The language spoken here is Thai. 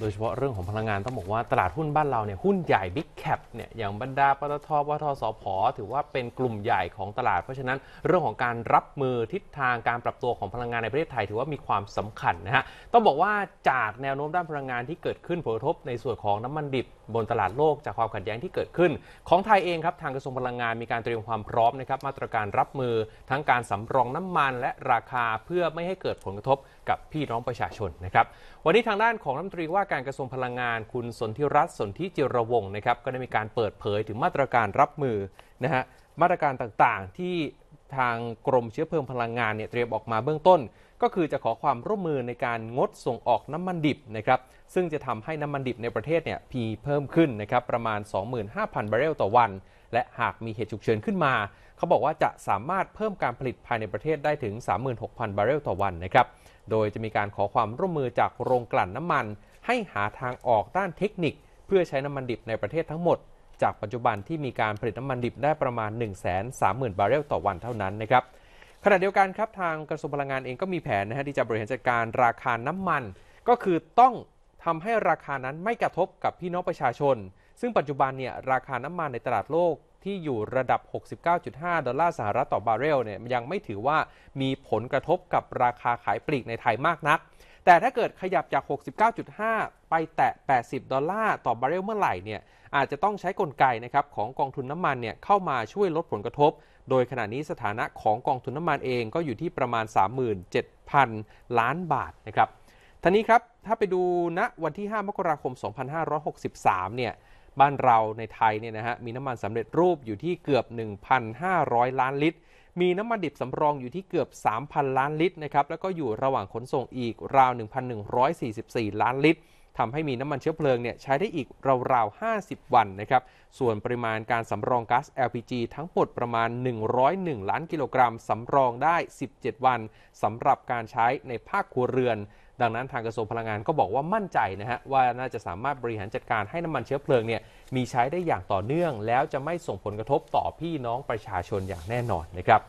โดยเฉพาะเรื่องของพลังงานต้องบอกว่า ตลาดหุ้นบ้านเราเนี่ยหุ้นใหญ่บิ๊ก cap เนี่ยอย่างบรรดาปตท ปตทสพถือว่าเป็นกลุ่มใหญ่ของตลาดเพราะฉะนั้นเรื่องของการรับมือทิศทางการปรับตัวของพลังงานในประเทศไทย ถือว่ามีความสำคัญนะฮะต้องบอกว่าจากแนวโน้มด้านพลังงานที่เกิดขึ้นผลกระทบในส่วนของน้ำมันดิบบนตลาดโลกจากความขัดแย้งที่เกิดขึ้น ของไทยเองครับทางกระทรวงพลังงานมีการเตรียมความพร้อมนะครับ มาตรการรับมือทั้งการสำรองน้ำมัน และราคาเพื่อไม่ให้เกิดผลกระทบ กับพี่น้องประชาชนนะครับวันนี้ทางด้านของรัฐมนตรีว่าการกระทรวงพลังงานคุณสนธิรัตน์สนธิจิรวงศ์นะครับก็ได้มีการเปิดเผยถึงมาตรการรับมือนะฮะมาตรการต่างๆที่ทางกรมเชื้อเพลิงพลังงานเนี่ยเตรียมออกมาเบื้องต้น ก็คือจะขอความร่วมมือในการงดส่งออกน้ำมันดิบนะครับซึ่งจะทำให้น้ำมันดิบในประเทศเนี่ยพีเพิ่มขึ้นนะครับประมาณ 25,000 บาร์เรลต่อวัน และหากมีเหตุฉุกเฉินขึ้นมา เขาบอกว่าจะสามารถเพิ่มการผลิตภายในประเทศได้ถึง 36,000 บาร์เรลต่อวันนะครับโดยจะมีการขอความร่วมมือจากโรงกลั่นน้ำมัน ให้หาทางออกด้านเทคนิคเพื่อใช้น้ำมันดิบในประเทศทั้งหมด จากปัจจุบันที่มีการผลิตน้ำมันดิบได้ประมาณ 130,000 บาร์เรลต่อวันเท่านั้นนะครับขณะเดียวกันครับทางกระทรวงพลังงานเองก็มีแผนนะฮะที่จะบริหารจัดการราคาน้ำมัน ก็คือต้องทำให้ราคานั้นไม่กระทบกับพี่น้องประชาชน ซึ่งปัจจุบันเนี่ยราคาน้ำมันในตลาดโลกที่อยู่ระดับ 69.5ดอลลาร์สหรัฐต่อบาร์เรลเนี่ยยังไม่ถือว่ามีผลกระทบกับราคาขายปลีกในไทยมากนักแต่ถ้าเกิดขยับจาก 69.5 ไปแตะ 80 ดอลลาร์ต่อบาร์เรลเมื่อไหร่เนี่ย อาจจะต้องใช้กลไกนะครับของกองทุนน้ำมันเนี่ยเข้ามาช่วยลดผลกระทบ โดยขณะนี้สถานะของกองทุนน้ำมันเองก็อยู่ที่ประมาณ 37,000 ล้านบาทนะครับท่านี้ครับ ถ้าไปดูณนะวันที่ 5 มกราคม 2563 เนี่ย บ้านเราในไทยเนี่ยนะฮะ มีน้ำมันสำเร็จรูปอยู่ที่เกือบ 1,500 ล้านลิตรมีน้ำมันดิบสำรองอยู่ที่เกือบ 3,000 ล้านลิตรนะครับ แล้วก็อยู่ระหว่างขนส่งอีกราว 1,144 ล้านลิตร ทำให้มีน้ำมันเชื้อเพลิงเนี่ยใช้ได้อีกราวๆ 50 วันนะครับ ส่วนปริมาณการสำรองก๊าซ LPG ทั้งหมดประมาณ 101 ล้านกิโลกรัม สำรองได้ 17 วันสำหรับการใช้ในภาคครัวเรือนดังนั้นทางกระทรวงพลังงานก็บอกว่ามั่นใจนะฮะว่าน่าจะสามารถบริหารจัดการให้น้ำมันเชื้อเพลิงเนี่ยมีใช้ได้อย่างต่อเนื่อง แล้วจะไม่ส่งผลกระทบต่อพี่น้องประชาชนอย่างแน่นอนนะครับ